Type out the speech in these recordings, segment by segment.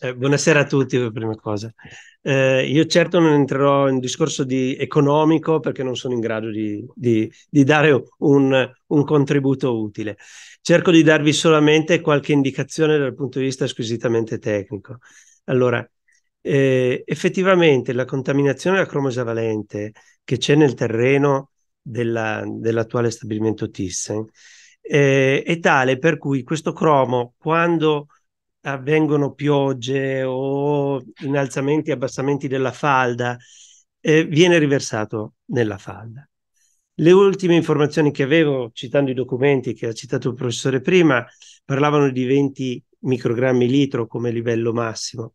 Eh, buonasera a tutti per prima cosa. Eh, io certo non entrerò in discorso di economico perché non sono in grado di, di, di dare un, un, contributo utile. Cerco di darvi solamente qualche indicazione dal punto di vista squisitamente tecnico. Allora, eh, effettivamente la contaminazione da cromosavalente che c'è nel terreno della, dell'attuale stabilimento Thyssen eh, è tale per cui questo cromo quando avvengono piogge o innalzamenti e abbassamenti della falda, eh, viene riversato nella falda. Le ultime informazioni che avevo, citando i documenti che ha citato il professore prima, parlavano di 20 microgrammi litro come livello massimo.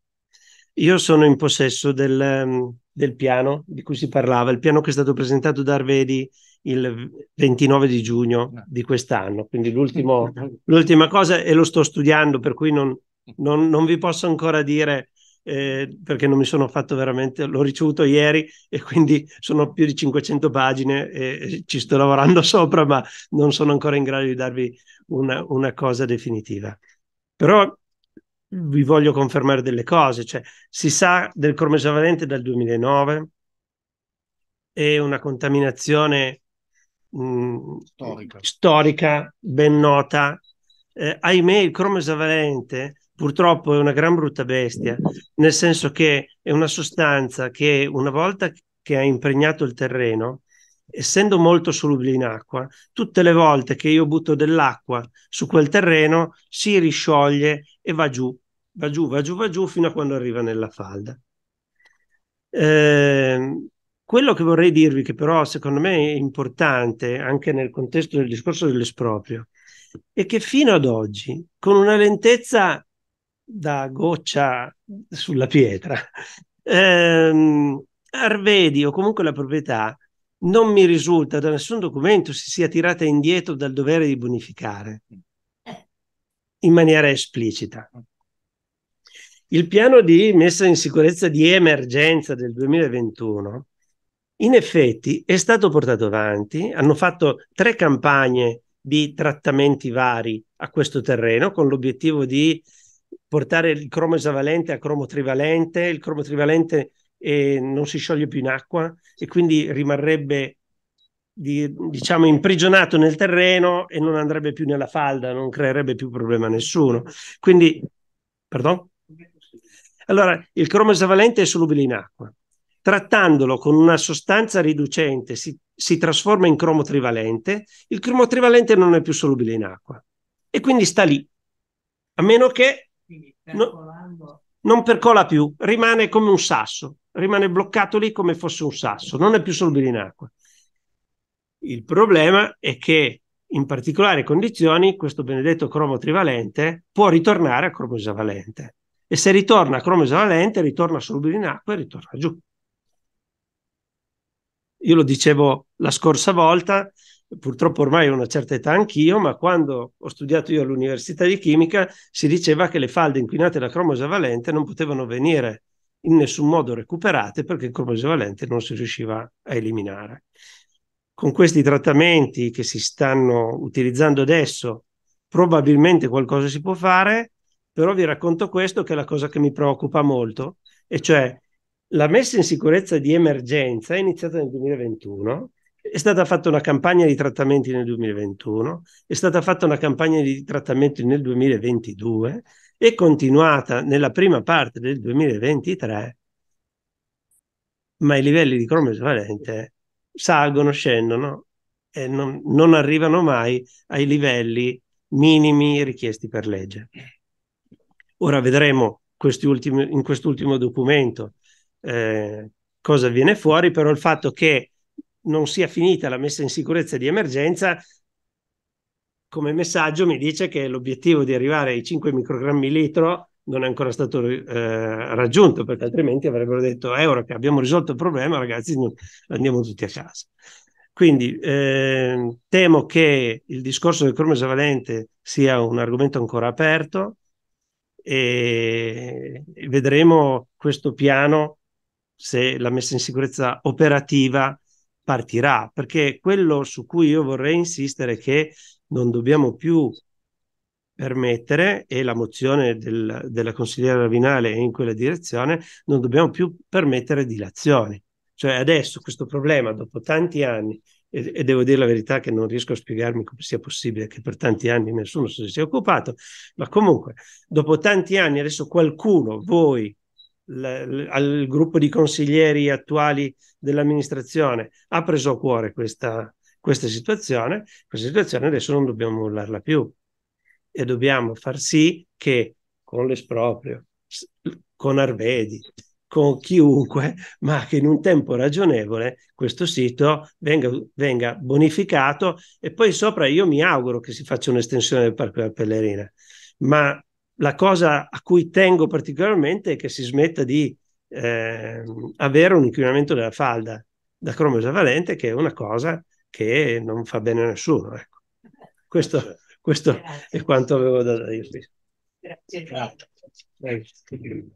Io sono in possesso del, mm, del piano di cui si parlava, il piano che è stato presentato da Arvedi il 29 di giugno ah. di quest'anno, quindi l'ultima cosa e lo sto studiando, per cui non, non, non vi posso ancora dire eh, perché non mi sono fatto veramente, l'ho ricevuto ieri e quindi sono più di 500 pagine e, e ci sto lavorando sopra, ma non sono ancora in grado di darvi una, una cosa definitiva. Però vi voglio confermare delle cose, cioè si sa del cromesavalente dal 2009, e una contaminazione mh, mm, storica. storica, ben nota, eh, ahimè, il cromo esavalente purtroppo è una gran brutta bestia, nel senso che è una sostanza che una volta che ha impregnato il terreno, essendo molto solubile in acqua, tutte le volte che io butto dell'acqua su quel terreno si riscioglie e va giù, va giù, va giù, va giù fino a quando arriva nella falda. Eh, quello che vorrei dirvi, che però secondo me è importante anche nel contesto del discorso dell'esproprio, e che fino ad oggi, con una lentezza da goccia sulla pietra, ehm, Arvedi o comunque la proprietà non mi risulta da nessun documento si sia tirata indietro dal dovere di bonificare in maniera esplicita. Il piano di messa in sicurezza di emergenza del 2021 in effetti è stato portato avanti, hanno fatto tre campagne di trattamenti vari a questo terreno con l'obiettivo di portare il cromo esavalente a cromo trivalente, il cromo trivalente eh, non si scioglie più in acqua e quindi rimarrebbe di, diciamo imprigionato nel terreno e non andrebbe più nella falda, non creerebbe più problema a nessuno. Quindi, pardon? Allora, il cromo esavalente è solubile in acqua. Trattandolo con una sostanza riducente si si trasforma in cromo trivalente, il cromo trivalente non è più solubile in acqua e quindi sta lì, a meno che no, non percola più, rimane come un sasso, rimane bloccato lì come fosse un sasso, non è più solubile in acqua. Il problema è che in particolari condizioni questo benedetto cromo trivalente può ritornare a cromo esavalente e se ritorna a cromo esavalente ritorna solubile in acqua e ritorna giù io lo dicevo la scorsa volta, purtroppo ormai ho una certa età anch'io, ma quando ho studiato io all'Università di Chimica si diceva che le falde inquinate da cromosa valente non potevano venire in nessun modo recuperate perché il cromosa valente non si riusciva a eliminare. Con questi trattamenti che si stanno utilizzando adesso, probabilmente qualcosa si può fare, però vi racconto questo che è la cosa che mi preoccupa molto, e cioè la messa in sicurezza di emergenza è iniziata nel 2021, è stata fatta una campagna di trattamenti nel 2021, è stata fatta una campagna di trattamenti nel 2022 e continuata nella prima parte del 2023, ma i livelli di cromo esavalente salgono, scendono e non, non arrivano mai ai livelli minimi richiesti per legge. Ora vedremo quest'ultimo, in quest'ultimo documento eh, cosa viene fuori, però il fatto che non sia finita la messa in sicurezza di emergenza come messaggio mi dice che l'obiettivo di arrivare ai 5 microgrammi litro non è ancora stato eh, raggiunto, perché altrimenti avrebbero detto euro eh, che abbiamo risolto il problema, ragazzi, andiamo tutti a casa. Quindi eh, temo che il discorso del cromo esavalente sia un argomento ancora aperto e vedremo questo piano se la messa in sicurezza operativa partirà, perché quello su cui io vorrei insistere è che non dobbiamo più permettere, e la mozione del, della consigliera Ravinale è in quella direzione, non dobbiamo più permettere dilazioni. Cioè adesso questo problema, dopo tanti anni, e, e, devo dire la verità che non riesco a spiegarmi come sia possibile che per tanti anni nessuno se ne sia occupato, ma comunque dopo tanti anni adesso qualcuno, voi, al gruppo di consiglieri attuali dell'amministrazione ha preso a cuore questa, questa situazione, questa situazione adesso non dobbiamo mollarla più e dobbiamo far sì che con l'esproprio, con Arvedi, con chiunque, ma che in un tempo ragionevole questo sito venga, venga bonificato e poi sopra io mi auguro che si faccia un'estensione del Parco della Pellerina, ma la cosa a cui tengo particolarmente è che si smetta di eh, avere un inquinamento della falda da cromo esavalente, che è una cosa che non fa bene a nessuno. Ecco. Questo, eh, certo. questo è quanto avevo da dirvi. Grazie. Grazie.